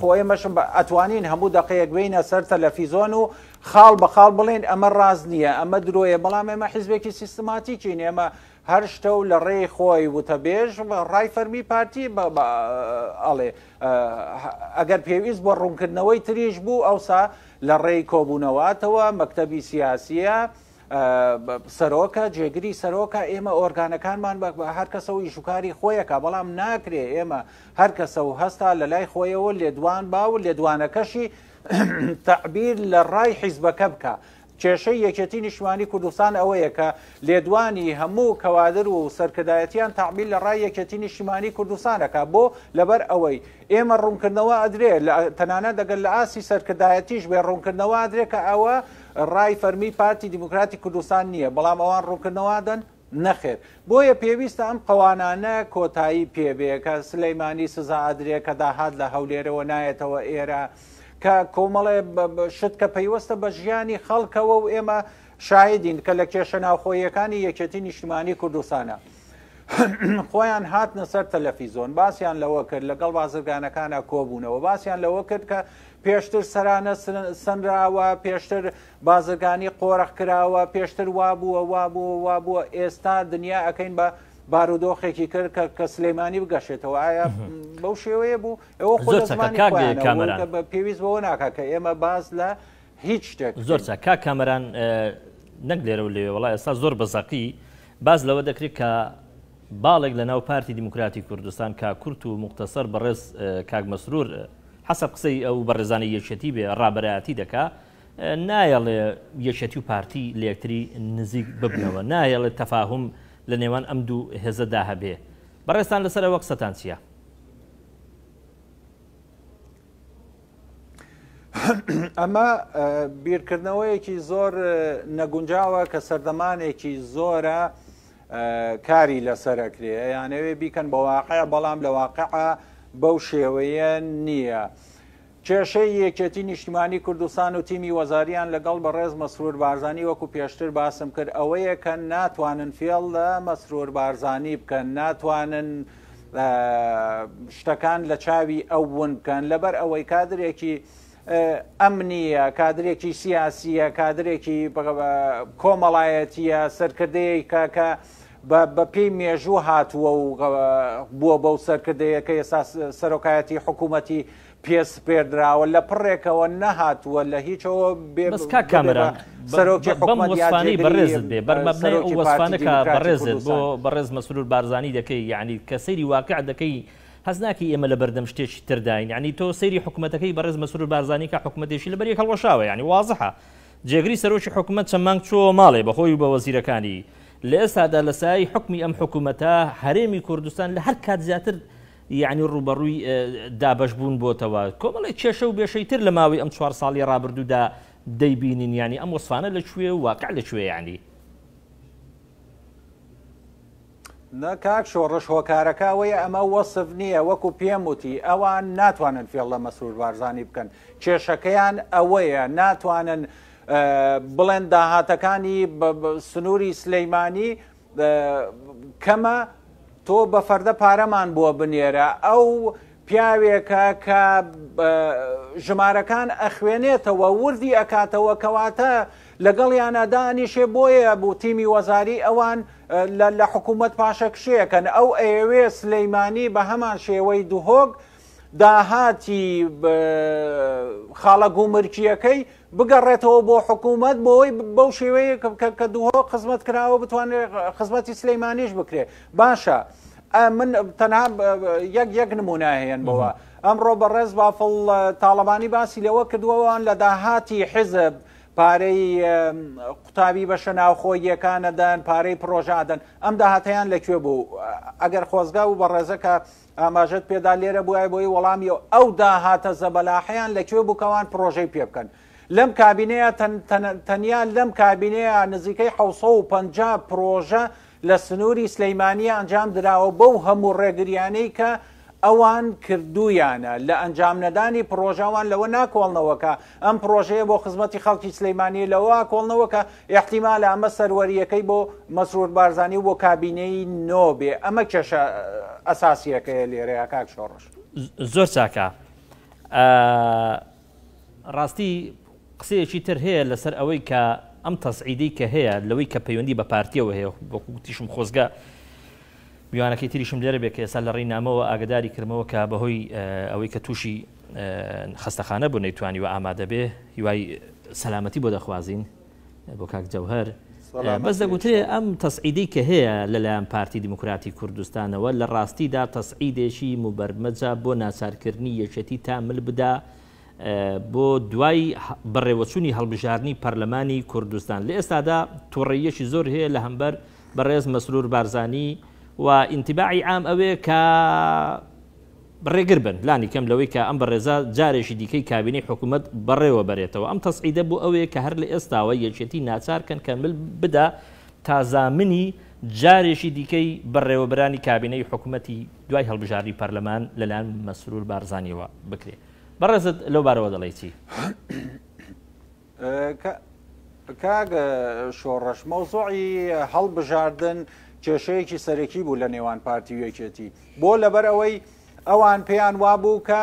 خۆی مەشم ئەتوانین هەموو دقەیەک بینە سەر تەلەفیزۆن و خاڵ بە خاڵ بڵێن ئەمە ڕاز نییە ئەمە درۆیە بەڵام ئێمە حیزبێکی سیستماتیکی نێمە هەر شتە و لە ڕێی خۆی وتەبێژ ڕای فەرمی پارتی ئەڵێ ئەگەر پێویست بۆ ڕوونکردنەوەی تریش بوو ئەوسا لە ڕێی کۆبوونەوەاتەوە مەکتەبی سیاسیە. سەرۆکە جێگری سەرۆکە ئێمە ئۆرگانەکانمان بە هەر کەسە و یشوکاری خۆیەکە بەڵام ناکرێ ئێمە هەر کەسە و هەستا لە لای خۆیەوە لێدوان با و لێدوانەکەشی تعبیر لە ڕای حیزبەکە بکە کێشەی یەکەتی نیشتوانی کوردستان ئەوەیە کە لێدوانی هەموو کەوادر و سەرکردایەتیان تاعبیل لە ڕای یەکەتی نیشتیمانی کوردستانەکە بۆ لەبەر ئەوەی ئێمە ڕوونکردنەوە ئەدرێ تەنانە دەگەل لە ئاسی سەرکردایەتیش بێ ڕوونکردنەوە ئەدرێ کە ئەوە ڕای فەرمی پارتی دیموکراتی کوردستان نییە بەڵام ئەوان ڕوونکردنەوەدەن نەخێر بۆیە پێویستە ئەم قوانانە کۆتایی پێبێ کە سلەیمانی سزا ئادرێ کە داهات لە هەولێرەوە نایەتەوە ئێرە. کە کۆمەڵێ شت کە پەیوەستە بە ژیانی خەڵکەوە و ئێمە شاهدین کە لە کێشە ناوخۆیەکانی یەکەتی نیشتمانی کوردستانە. خۆیان هاتنە سەر تەلەفیزۆن باسییان لەوە کرد لەگەڵ بازرگانەکانە کۆبوونەوە باسییان لەوە کرد کە پێشتر سەرانە سنراوە پێشتر بازرگانی قۆرەخ کراوە پێشتر وابووە وابووە وابووە ئێستا دنیا ئەەکەین بە بارودۆخێکی کرد کە کە سلەیمانی بگەشێتەوە ئایا بەو شێوەیە بوو ئەوە خۆ بە پێویست بەوە ناکە کە ئێمە باز لە هیچ شتێک زۆر کا کامەران نەک لێرەوە لێ وڵای ئێستا زۆر بەزەقی باز لەوە دەکرێت کە باڵێک لە ناو پارتی دیموکراتی کوردستان کا کورت و مختصر بەڕێز کاک مەسرور حەسب قسەی ئەو بەڕێزانە یەکێتی بێ ڕابەتی دکا نایەڵێ یەکێتی و پارتی لەکتری نزیک ببنەوە نایەڵێت تەفاهم لە نێوان ئەم دوو هێزەدا هەبێ بەڕێستان لەسەر وەک سەتان چییە ئەمە بیرکردنەوەیەکی زۆر نەگونجاوە کە سەردەمانێکی زۆرە کاری لەسەرەکرێ یانەوێ بیکەن بە واقع بەڵام لە واقع بەو شێوەیە نییە. کێشەی یەکێتی نیشتیمانی کوردستان و تیمی وەزاریان لەگەڵ بەڕێز مەسرور بارزانانی وەکو پێشتر باسم کرد ئەوەیە کە ناتوانن فێڵ لە مەسرور بارزانانی بکەن ناتوانن شتەکان لە چاوی ئەوون بکەن لەبەر ئەوەی کادرێکی ئەمنیە کادرێکی سیاسیە کادرێکی کۆمەڵایەتیە سەرکردەیە کاکە بە پێی مێژوو هاتووە و بووە بەو سەرکردەیە کە ئێستا سەرۆکایەتی حکوومەتی پێس پێدراوە لە پڕێکەوە نەهاتووە لە هیچەوە بێبسکا کامران سەرۆکیانی بەڕێزت بێ بەرمەبنەوەسفانەکە بەڕێزت بۆ بەڕێز مەسرور بارزانانی دەکەی یعنی کە سەیری واقع دەکەی هەزناکی ئێمە لە بەردەم شتێکی ترداین ینی تۆ سەیری حکوومەتەکەی بەڕێز مەسرور بارزانانی کە حکوومەتێکی لە بەری هەڵەشاوە ینی وازحە جێگری سەرۆکی حکوومەت چەمانگ چۆ ماڵێ بەخۆی بە وەزیرەکانی لە ئێستادا لە سای حکمی ئەم حکوومەتە هەرێمی کوردستان لە هەر کات زیاتر یعنی ڕوبەڕووی دابش بوون بۆتەوە کۆمەڵی کێشە و بێشەی تر لە ماوەی ئەم چوار ساڵی ڕابردوودا دەیبینین ینی ئەم وەسفانە لەکوێ و واقع لەکوێ ینی کاک شۆڕش هۆکارەکەەوەی ئەمە وەسف نییە وەکو پێم وتی ئەوان ناتوانن فێڵ لە مەسرور بارزانانی بکەن کێشەکەیان ئەوەیە ناتوانن بڵێن داهاتەکانی سنووری سلەیمانی کەمە تۆ بە فەردە پارەمان بووە بنێرە ئەو پیاوێکە کە ژمارەکان ئەخوێنێتەوە وردی ئەکاتەوە کەواتە لەگەڵ یانەدانیشێ بۆیە بوو تیمی وەزاری ئەوان لە حکوومەت پاشە کشێکن ئەو ئێوێ سلەیمانی بە هەمان شێوەی دوهۆک داهاتی خاڵە گومرکیەکەی بگەڕێتەوە بۆ حکوومەت بۆی بەو شێوەیە کە دوهۆ خزمەت کراوە بتوانێت خزمەتی سلەیمانیش بکرێ باشە. من تەنها یەک یەک نمونە هەیەن بەوە ئەمڕۆ بەڕێز بافڵ تاالبانی باسی لەوە کردووەوان لە داهاتی حزب پارەی قوتابی بەشە ناوخۆیەکانەدەن پارەی پرۆژادن ئەم داهاتیان لەکوێ بوو ئەگەر خۆزگا و بە ڕێزەکە ئاماژت پێدا لێرە بووای بۆی وەڵامی و ئەو داهاتە زەبەلاحیان لەکوێ بووکەوان پرۆژەی پێ بکەن لەم کابینەیە تەنیا لەم کابینەیە نزیکەی 1950 پرۆژە لە سنووری سلەیمانانی ئەنجام دراوە بەو هەموو ڕێگریانەی کە ئەوان کردویانە لە ئەنجامنەدانی پرۆژاوان لەوە ناکۆڵنەوەکە ئەم پرۆژەیە بۆ خزمەتی خەڵکی سلەیمانانی لەوە کۆڵنەوەکە احتیمال ئەمە سەروەریەکەی بۆ مەسرور بارزانانی و بۆ کابینەی نۆبێ ئەمە کێشە ئەساسیەکەی لێرەیە کاک شۆڕش زۆر چاکە ڕاستی قسەیەکی تر هەیە لەسەر ئەوەی کە ئەم تەسعیدی کە هەیە لەوەی کە پەیوەندی بە پارتیەوە هەیە بەکوتیشم خۆزگە میوانەکەی تریشم لێرە بێت کە ێستا لە ڕێنامەوە ئاگداری کردمەوە کە بەهۆی ئەوەی کە تووشی خستەخانە بوو نەیتوانی و ئامادە بێ هیوای سەلامەتی بۆ دەخوازیین بۆ کاک جەوهر بەس دەگوترێ ئەم تەسعیدی کە هەیە لەلایەن پارتی دیموکراتی کوردستانەوە لە ڕاستیدا تەسعیدێکی موبەرمەجا بۆ ناچارکردنی یەکەتی تامل بدا بۆ دوای بەڕێوەچوونی هەڵبژارنی پەرلەمانی کوردستان لە ئێستادا توڕێیەکی زۆر هەیە لە هەمبەر بەڕێز مەسرور بارزانانی و ئینتیباعی ئام ئەوێ کە ڕێگر بن لانی کەم لەوەی کە ئەم بەڕێزا جارێکی دیکەی کابینی حکوومەت بەڕێوە بەرێتەوە ئەم تەسعیدە بۆ ئەوەیە کە هەر لە ئێستاوە یەکێتی ناچارکەن کەمل بدا تازامنی جارێکی دیکەی بەڕێوەبرانی کابینەی حکوومەتی دوای هەڵبژاری پەرلەمان لەلایەن مەسرور بارزانانیەوە بکرێت. بەڕێزت لەو بارەوە دەڵی چی کاگ شۆڕەشمە و زۆعی هەڵبژاردن کێشەیەکی سەرەکی بوو لە نێوان پارتی وەکێتی بۆ لەبەر ئەوەی ئەوان پێیان وابوو کە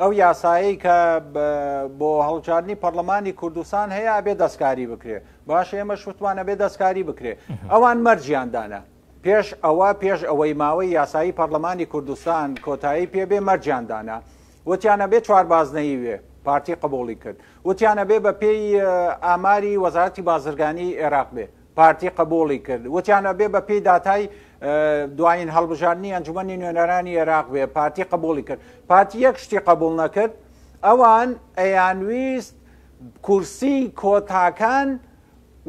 ئەو یاسایی کە بۆ هەڵچاردنی پەرلەمانی کوردستان هەیە بێ دەستکاری بکرێ باش ئێمە شوتوانە بێ دەستکاری بکرێ ئەوان مەرجیاندانە پێش ئەوە پێش ئەوەی ماوەی یاسایی پەرلەمانی کوردستان کۆتایی پێبێ مەرجیاندانە وتیانە بێ چوار بازنەی وێ پارتی قبولی کرد وتیانە بێ بە پێی ئاماری وەزارەتی بازرگانی عێراق بێ پارتی قبولی کرد وتیانە بێ بە پێی دااتای دوایین هەڵبژارنی ئەنجومی نوێنەرانی عێراق بێ پارتی قبولی کرد پارتی یەک شتی قبول نەکرد ئەوان ئەیانویست کورسی کۆتاکان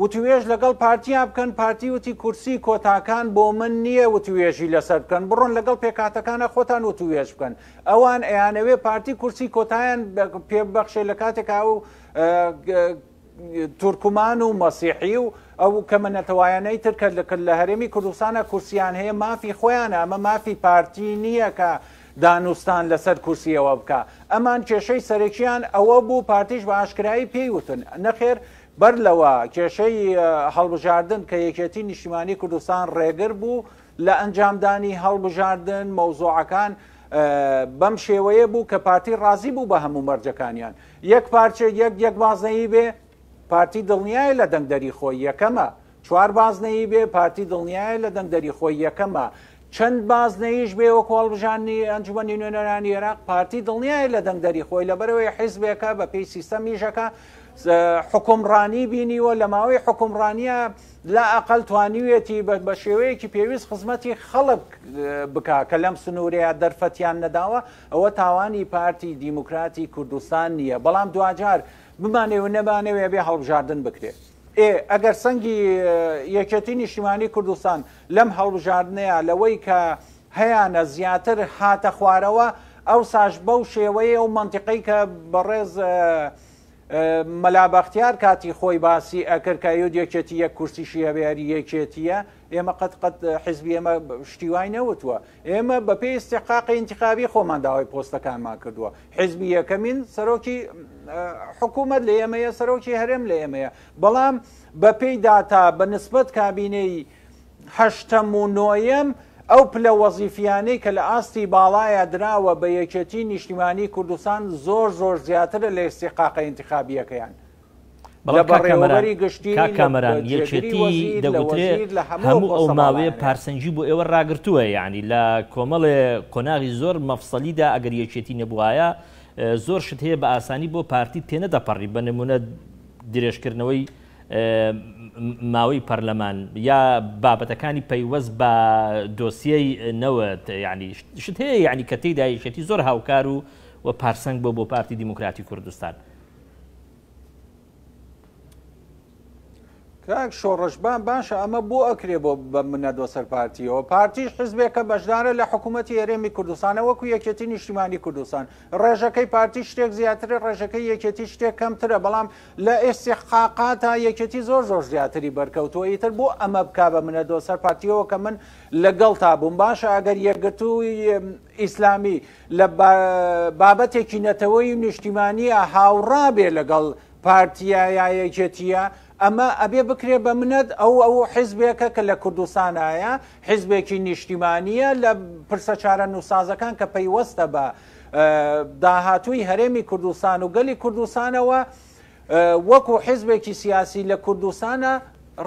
وتوێژ لەگەڵ پارتیا بکەن پارتی وتی کورسی کۆتاکان بۆ من نییە وتوێژی لەسەر بکەن بڕۆن لەگەڵ پێکاتەکانە خۆتان وتوێژ بکەن ئەوان ئەیانەوێ پارتی کورسی کۆتایان پێبەخشێ لە کاتێکا و تورکمان و مەسیحی و ئەو کەمە نەتەوایانەی ترکە لەکرد لە هەرێمی کوردستانە کورسیان هەیە مافی خۆیان ئەمە مافی پارتی نییە کە. دانوستان لەسەر کورسیەوە بکە ئەمان کێشەی سەرەکیان ئەوە بوو پارتیش بە ئاشکایی پێیوتن نەخێر بەر لەوە کێشەی هەڵبژاردن کە یەکێتی نیشتیمانی کوردستان ڕێگر بوو لە ئەنجامدانی هەڵبژاردن مەوزوعەکان بەم شێوەیە بوو کە پارتی ڕازی بوو بە هەموو مەرجەکانیان یەک پارچە یەک یەک بازنەی بێ پارتی دڵنیای لە دەنگدەری خۆی یەکەمە چوار بازنەی بێ پارتی دڵنیای لە دەنگدەری خۆی یەکەمە چەند بازنەیش بێوە کۆڵبژانی ئەنجومنی نوێنەرانی عێراق پارتی دڵنیای لە دەنگدەری خۆی لەبەرەوەی حیزبێکە بە پێی سیستەمیژەکە حکمڕانی بینیوە لە ماوەی حکمڕانیە لا ئەقل توانیوێتی بە شێوەیەکی پێویست خزمەتی خەڵک بک کە لەم سنوورەیە دەرفەتیان نەداوە ئەوە تاوانی پارتی دیموکراتی کوردستان نییە بەڵام دوجار بمانێو نەبانەوێ بێ هەڵبژاردن بکرێت. ئێ ئەگەر سەنگی یەکەتی نیشتیمانی کوردستان لەم هەڵبژاردنەیە لەوەی کە هەیەە زیاتر هاتە خوارەوە ئەو ساش بەو شێوەیە و منتیقی کە بەڕێز مەلابەختیار کاتی خۆی باسی ئەکرکایود یەکێتی یەک کورسیشی هەبیاری یەکێتیە ئێمە قەت قەت حزبی ئێمە شتیوای نەوتوە ئێمە بە پێی استحقاقی انتخابی خۆمانداوای پۆستەکانمان کردووە حزبی یەکەمین سەرۆکی حکوومەت لە ئێمەیە سەرۆکی هەرێم لە ئێمەیە بەڵام بە پێی داتا بە نسبت کابینەی هەشتەم و نۆیەم ئەو پلە وەزیفیانەی کە لە ئاستی باڵایە دراوە بە یەکێتی نیشتیمانی کوردستان زۆر زۆر زیاترە لە ئێستیقاقە انتخابیەکەیان بەڕێوەری گشتی کامەران یەکێتی دەگوترێت هەموو ئەو ماوەیە پارسەنجی بۆ ئێوە ڕاگرتووە ینی لە کۆمەڵێ کۆناغی زۆر مەفسەلیدا ئەگەر یەکێتی نەبووایە زۆر شت هەیە بە ئاسانی بۆ پارتی تێنەدەپەڕی بە نمونە درێژکردنەوەی ماوەی پەرلەمان یا بابەتەکانی پەیوەست بە دۆسیەی نەوەت ینی شت هەیە ینی کە تێدایشێتی زۆر هاوکار و و پارسەنگ بۆ بۆ پارتی دیموکراتی کوردستان کاک شۆڕشبان باشە ئەمە بۆ ئەکرێ بۆ بە منە دۆسەر پارتیەوە پارتیش حزبێکە بەشدارە لە حکوومەتی هەرێمی کوردستانە وەکو یەکێتی نیشتیمانی کوردستان ڕێژەکەی پارتی شتێک زیاترە ڕێژەکەی یەکێتی شتێک کەمترە بەڵام لە ئێستیقاقا تا یەکێتی زۆر زۆر زیاتری بەرکەوتەوە ئیتر بۆ ئەمە بک بە منە دۆسەر پارتیەوە کە من لەگەڵ تابووم باشە ئەگەر یەکگەت و ئیسلامی لە بابەتێکی نەتەوەی نیشتیمانی هاوڕابێ لەگەڵ پارتیە یا یەکێتیە ئەمە ئەبێ بکرێ بە منەت ئەو ئەو حیزبێکە کە لە کوردستانایە حیزبێکی نیشتیمانیە لە پرسە چارە نوسازەکان کە پەیوەستە بە داهاتووی هەرێمی کوردستان و گەلی کوردستانەوە وەکو حیزبێکی سیاسی لە کوردستانە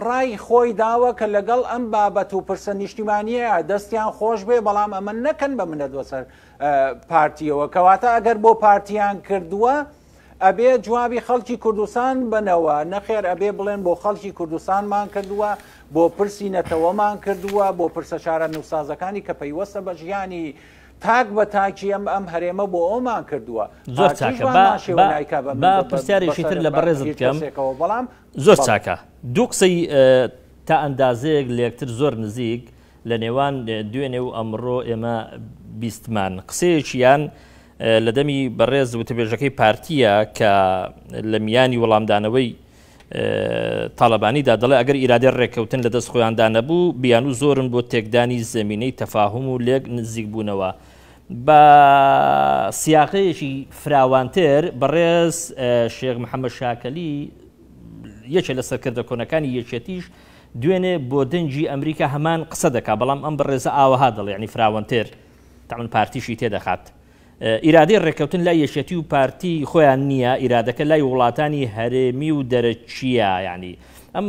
ڕای خۆی داوە کە لەگەڵ ئەم بابەت و پرسە نیشتیمانیە دەستیان خۆش بێ بەڵام ئەمە نەکەن بە منە دوسەر پارتیەوە کەواتە ئەگەر بۆ پارتیان کردووە، ئەبێ جوابی خەڵکی کوردستان بنەوە نەخێر ئەبێ بڵێن بۆ خەڵکی کوردستانمان کردووە بۆ پرسی نەتەوەمان کردووە بۆ پرسە شارە نوسازەکانی کە پەیوەستە بە ژیانی. تاک بە تاکی ئەم ئەم هەرێمە بۆ ئەومان کردووە زۆر چاکە با پرسیارێکی تر لە بەڕێز بکەم بەڵام زۆر چاکە دوو قسەی تا ئەندازەیەک لەکتر زۆر نزیک لە نێوان دوێنێ و ئەمڕۆ ئێمە بیستمان قسەیەکییان لە دەمی بەڕێز وتەبێژەکەی پارتیە کە لە میانی وەڵامدانەوەی تاالبانیدا دەڵێ ئەگەر ایرادێ ڕێککەوتن لە دەست خۆیاندان نەبوو بیان و زۆرن بۆ تێکدانی زمینەی تەفاهم و لێک نزیک بوونەوە. بە سیاقەیەکی فراوانتر بەڕێز شێخ محەممەد شاکەلی یەکێ لە سەرکردە کۆنەکانی یەکێتیش دوێنێ بۆ دەنجی ئەمریکا هەمان قسە دەکا بەڵام ئەم بەڕێزە ئاوەها دەڵێ ینی فراوانتر تاون پارتیشی تێدەخات. ئیرادی ڕێککەوتن لای یەشەتی و پارتی خۆیان نییە ئیرادەکە لای وڵاتانی هەرێمی و دەرەچیە ینی ئەم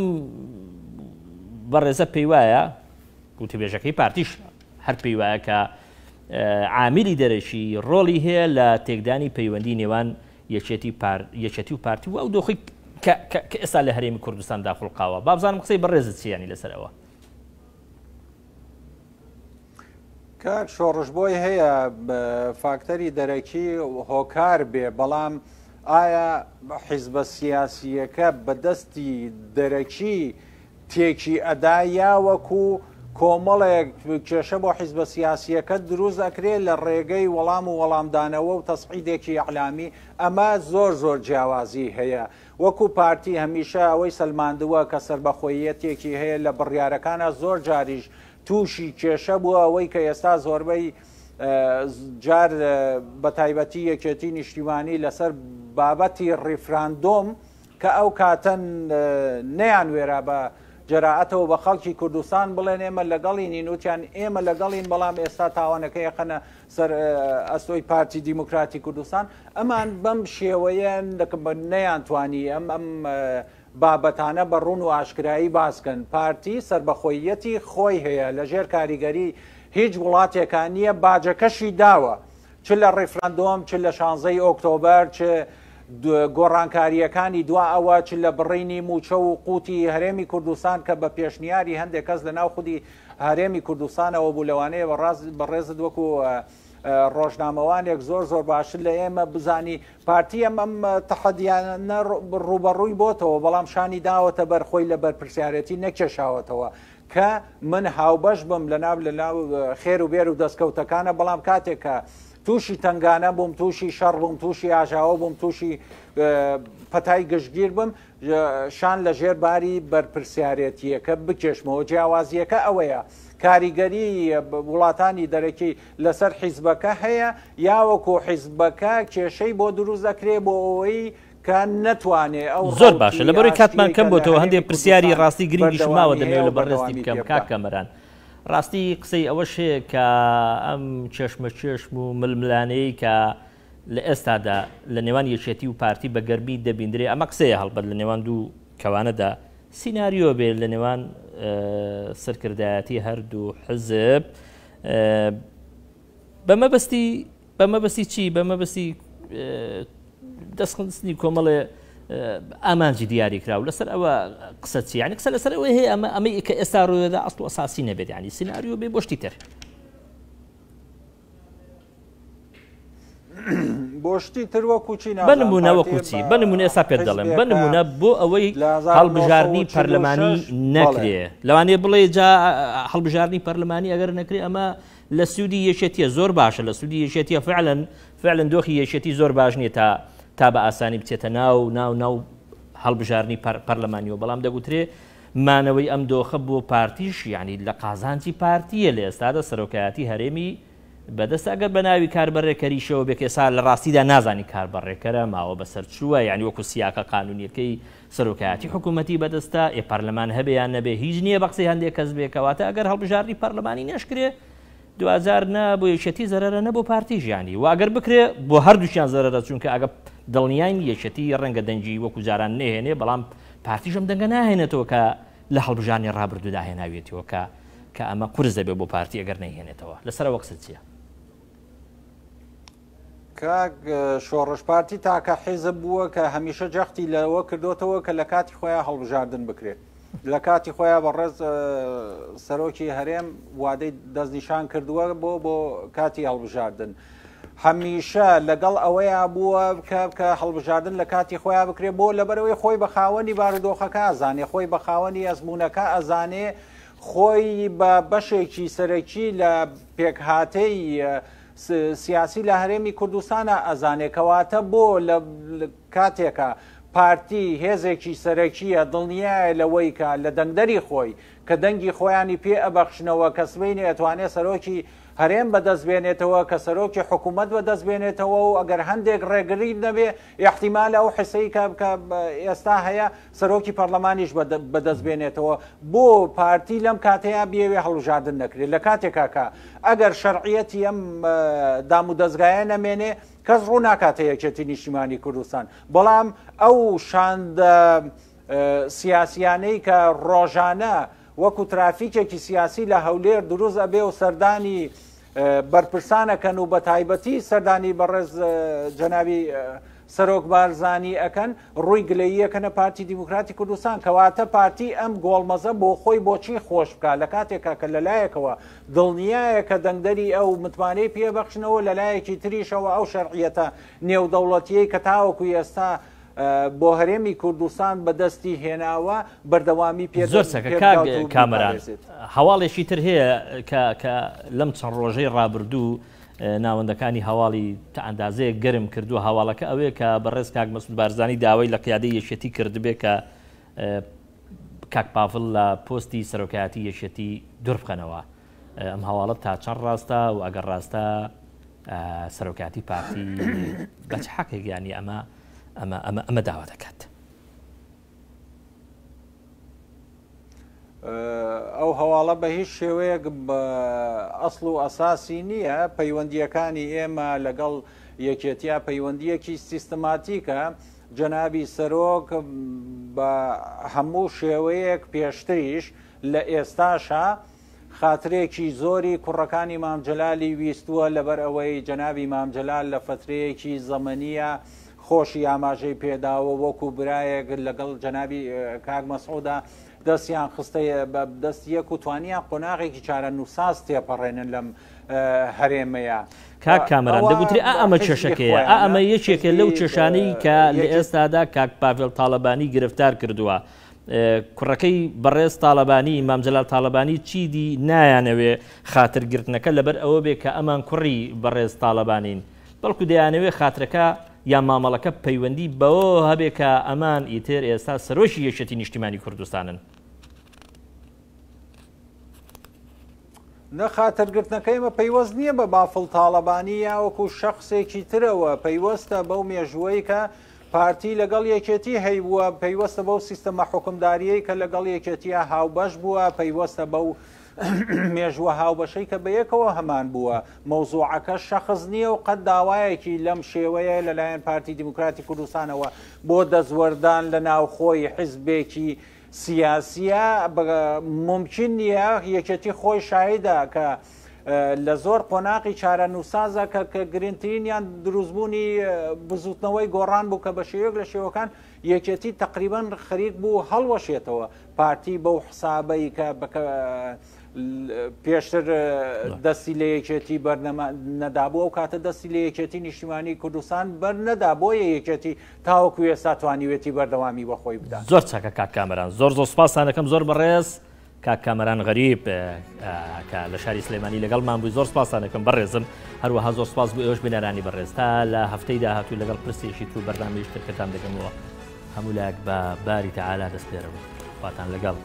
بەڕێزە پێی وایە گوتیبێژەکەی پارتیش هەر پێی وایە کە عامیری دەرەشی ڕۆڵی هەیە لە تێکدانی پەیوەندی نێوان یەچێتی و پارتی و ئەو دۆخی کە ئێستا لە هەرێمی کوردستان داخڵقاوە بابزانم قسەی بەڕێزت چیانی لەسەرەوە کاک شۆڕژبۆی هەیە فاکتەری دەرەکی هۆکار بێ بەڵام ئایا حیزبە سیاسیەکە بەدەستی دەرەکی تێکی ئەدا یاوەکو کۆمەڵێک کێشە بۆ حیزبە سیاسیەکە دروست ئەکرێت لە ڕێگەی وەڵام و وەڵامدانەوە و تەسعیدێکی ئەعلامی ئەمە زۆر زۆر جیاوازی هەیە وەکو پارتی هەمیشە ئەوەی سلماندووە کە سربەخۆیەتێکی هەیە لە بڕیارەکانە زۆر جاریش تووشی کێشە بووە ئەوەی کە ئێستا زۆربەی جار بە تایبەتی یەکێتی نیشتیوانی لەسەر بابەتی ڕیفراندۆم کە ئەو کاتەن نەیان وێرا بە جراعەتەوە بە خەڵکی کوردستان بڵێن ئێمە لەگەڵین نوچیان ئێمە لەگەڵین بەڵام ئێستا تاوانەکە یەخەنە سەر ئەستۆی پارتی دیموکراتی کوردستان ئەمان بەم شێوەیە دەکەم بە نەیانتوانی ئەم ئەم بابەتانە بە ڕوون و ئاشکایی باسکن پارتی سربەخۆیەتی خۆی هەیە لەژێر کاریگەری هیچ وڵاتێکان نییە باجەکەشی داوە چ لە ڕێفراندۆم چ لە شانزەی ئۆکتۆبەر چ گۆڕانکاریەکانی دوا ئەوە چ لە بڕینی موچە و قوتی هەرێمی کوردستان کە بە پێشنیاری هەندێک کەس لە ناو خودی هەرێمی کوردستانەوە بوو لەوانەیە بە ڕاز بەڕێزت وەکو ڕۆژنامەوانێک زۆر زۆر باشن لە ئێمە بزانی پارتی ئەم تەحەدیانە ڕوبەڕووی بۆتەوە بەڵام شانی داوەتە بەرخۆی لە بەرپرسیارەتی نەکێشاوەتەوە کە من هاوبەش بم لە ناو لە ناو خێر و بێر و دەستکەوتەکانە بەڵام کاتێکە تووشی تنگانە بووم تووشی شەڕ بووم تووشی ئاژاوە بووم تووشی پەتای گشتگیر بم شان لە ژێرباری بەرپرسیارەتیەکە بکێشمەوە جیاوازیەکە ئەوەیە. کاریگەری وڵاتانی دەرەکی لەسەر حیزبەکە هەیە یاوەکو حیزبەکە کێشەی بۆ دروست دەکرێ بۆ ئەوەی کە نەتوانێ ئەو زۆر باشە لە بەری کاتمان کەم بۆتەوە هەندێک پرسیاری ڕاستی گرنگی شماوە دەمەوێت لە بەڕێستی بکەم کاکەمەران. ڕاستی قسەی ئەوەشەیە کە ئەم چێشمە چێشم و ململانەیە کە لە ئێستادا لە نێوان یەکێتی و پارتی بەگەربی دەبیندرێ ئەمە قسەیە هەڵبەت لە نێوان دوو کەوانەدا سینناریۆ بێت لە نێوان سەرکردایەتی هەردوو حزب بەمەبستی بەمەبستی چی بەمەبستی دەستخستنی کۆمەڵێ ئامانجی دیاری کراو لەسەر ئەوە قسە چیانی قسە لەسەر ئەوە هەیە ئەمە ئەمە ئکە ئێستا ڕۆیدا ئەست و ئەساسی نەبێت ینی سناریۆ بێ بۆشتی تر. بۆشتی تر وە کوچی بنمونەوە کوچی بنمونە ئێستا پێ دەڵێم بنمونە بۆ ئەوەی هەڵبژارنی پەرلەمانی نەکرێ لەوانێ بڵێ جا هەڵبژارنی پەرلەمانی ئەگەر نەکرێ ئەمە لە سوودی یەشێتیە زۆر باشە لە سوودی یەشێتیە فعلەن فعلەن دۆخی یەشێتی زۆر باش نیە تا تا بە ئاسانی بچێتە ناو ناو ناو هەڵبژارنی پەرلەمانیەوە بەڵام دەگوترێ مانەوەی ئەم دۆخە بۆ پارتیش ینی لە قازانجی پارتیە لە ئێستادا سەرۆکایەتی هەرێمی بەدەست ئەگەر بە ناوی کاربڕێکەریشەوە بێکێسا لە ڕاستیدا نازانی کاربڕێکەرە ماوە بەسەر چووە یعنی وەکو سیاکە قانونیەکەی سەرۆکایەتی حکوومەتی بەدەستە ێ پەرلەمان هەبێ یان نەبێ هیچ نییە بەقسی هەندێک کەس بێکەواتە ئەگەر هەڵبژاری پەرلەمانی نشکرێ دوزار نا بۆ یەشەتی زەرەرە نەبوو پارتی ژیانی و ئەگەر بکرێ بۆ هەردووشیان زەرەرە چونکە ئەگە دڵنیان یەشەتی ڕەنگە دەنجی وەکو جاران نهێنێ بەڵام پارتیژم دەنگە ناهێنێتەوە کە لە هەڵبژانی ڕابردودا هێناوێتەوە کە کە ئەمە قرز دەبێت بۆ پارتی ئەگەر نەهێنێتەوە لەسەر وەقسە چییە کاک شۆڕشپارتی تاکە حێزە بووە کە هەمیشە جەختی لەوە کردوتەوە کە لە کاتی خۆیان هەڵبژاردن بکرێت لە کاتی خۆیان بەڕێز سەرۆکی هەرێم وادەی دەستنیشان کردووە بۆ بۆ کاتی هەڵبژاردن. هەمیشە لەگەڵ ئەوەیە بووە بکە کە هەڵبژاردن لە کاتی خۆیان بکرێت بۆ لەبەرەوەی خۆی بە خاوەنی بارودۆخەکە ئەزانێ خۆی بە خاوەنی ئەزمونونەکە ئەزانێ خۆی بە بەشێکی سەرەکی لە پێکهاتەی سیاسی لە هەرێمی کوردستانە ئەزانێکەواتە بۆ لە کاتێکە پارتی هێزێکی سەرەکیە دڵنیایە لەوەی کە لە دەنگدەری خۆی کە دەنگی خۆیانی پێ ئەبەخشنەوە کەسبینی ئەتوانێت سەرۆکی هەرێم بەدەستبێنێتەوە کە سەرۆکی حکوومەت بەدەستبێنێتەوە و ئەگەر هەندێک ڕێگری نەبێ احتیمال ئەو حسەی کە ئێستا هەیە سەرۆکی پەرلەمانیش بەدەستبێنێتەوە بۆ پارتی لەم کاتەیە بێوێ هەڵژادن نەکرێت لە کاتێکاکە ئەگەر شەرعەتی ئەم دام و دەستگایە نەمێنێ کەس ڕوو ناکاتە یەکێتی نیشتیمانی کوردستان بەڵام ئەو شاندە سیاسیانەی کە ڕۆژانە وەکو ترافیکێکی سیاسی لە هەولێر دروست ئەبێ و سەردانی بەرپرسانەکەن و بە تایبەتی سەردانی بەڕێز جەناوی سەرۆک بارزانانی ئەەکەن ڕووی گلەییەکەنە پارتی دیموکراتی کوردستان کەواتە پارتی ئەم گۆڵمەزە بۆ خۆی بۆچی خۆش بکە لە کاتێکا کە لەلایەکەوە دڵنیایە کە دەنگدەری ئەو متمانەی پێبەخشنەوە لەلایەکی تریشەوە ئەو شەرعیەتە نێودەوڵەتیەی کە تاوەکو ئێستا بۆ هەرێمی کوردستان بەدەستی هێناوە بەردەوامی پێ زۆر کامران هەواڵێکی تر هەیە کە لەم چەند ڕۆژەی ڕابردوو ناوەندەکانی هەواڵی تا ئەندازەیە گەرم کردو هەواڵەکە ئەوەیە کە بەڕێز کاک مەسود بارزانانی داوای لە قیادی یەشێتی کردبێ کە کاک پاافل لە پۆستی سەرۆکایەتی یەشێتی دوربخەنەوە ئەم هەواڵە تا چەند ڕاستە و ئەگەر ڕاستە سەرۆکاتی پارتی بەچ حەکێک یانی ئەمە ئەمە ئەمە ئەمە داوا دەکات ئەو هەواڵە بە هیچ شێوەیەک ئەسڵ و ئەساسی نییە پەیوەندیەکانی ئێمە لەگەڵ یەکێتیا پەیوەندیەکی سیستماتیکە جەنابی سەرۆک بە هەموو شێوەیەک پێشتریش لە ئێستاشە خااترێکی زۆری کوڕەکانی مامجلالی ویستووە لەبەر ئەوەی جەناوی مامجلال لە فترەیەکی زەمەنیە خۆشی ئاماژەی پێداوە وەکو برایەک لەگەڵ جەنابی کاک مەسعودا دەستیان خستەیە بە دەست یەک و توانیان قۆناغێکی چارە نووساز تێپەڕێنن لەم هەرێمەیە. کاک کامران دەگوتری ئەمە چێشەکەیە ئەمە یەکێکە لەو چێشانەی کە لە ئێستادا کاک پاڤل تاالبانی گرفتار کردووە. کوڕەکەی بەڕێز تاالبانی مامجلال تاالبانی چیدی نایانەوێ خاترگرتنەکە لەبەر ئەوە بێ کە ئەمان کوڕی بەڕێز تاالبانین. بەڵکو دەیانەوێ خاترەکە یا مامەڵەکە پەیوەندی بەوە هەبێ کە ئەمان ئیتر ئێستا سەرۆشی یەشەتی نیشتیمانی کوردستانن. نەخاتەرگرتنەکەیمە پەیوەست نییە بە بافڵ تاالبانی یاوەکو شخصێکی ترەوە پەیوەستە بەو مێژوەی کە پارتی لەگەڵ یەکێتی هەیبووە پەیوەستە بەو سیستەمە حکمداریەی کە لەگەڵ یەکێتیە هاوبەش بووە پەیوەستە بەو مێژوە هاوبەشەی کە بەیەکەوە هەمان بووە مەوزوعەکە شەخص نییە و قەت داوایەکی لەم شێوەیە لەلایەن پارتی دیموکراتی کوردستانەوە بۆ دەزوەردان لە ناوخۆی حزبێکی سیاسیە ممکن نییە یەکەتی خۆی شایدا کە لە زۆر قۆناقی چارە نووسازە کە کە گرنگترین یان دروستبوونی بزوتنەوەی گۆڕان بوو کە بە شێوەک لە شێوەکان یەکێتی تقریبان خەریک بوو هەڵوەشێتەوە پارتی بەو حسابەی کە پێشتر دەستی لە یەکێتی بەرنەما نەدابوو ئەو کاتە دەستی لە یەکێتی نیشتیمانی کوردستان بەر نەدا بۆ یەکێتی تاوەکو ێستا توانیوێتی بەردەوامی بەخۆی بدات زۆر چاکە کات کامران زۆر زۆر سپاسانەکەم زۆر بەڕێز کاک کامران غەریب لە شاری سلێمانی لەگەڵمان بوو زۆر سپاسانەکەم بەڕێزم هەروەها زۆر سپاس بوو ئێوەش بنەرانی بەڕێز تا لە هەفتەی داهاتوو لەگەڵ پرسێکی تو بەردامیشتەکەتان دەگەمەوە هەمولاک بە باری تەعالا دەست پێرەوە خواتان لەگەڵ.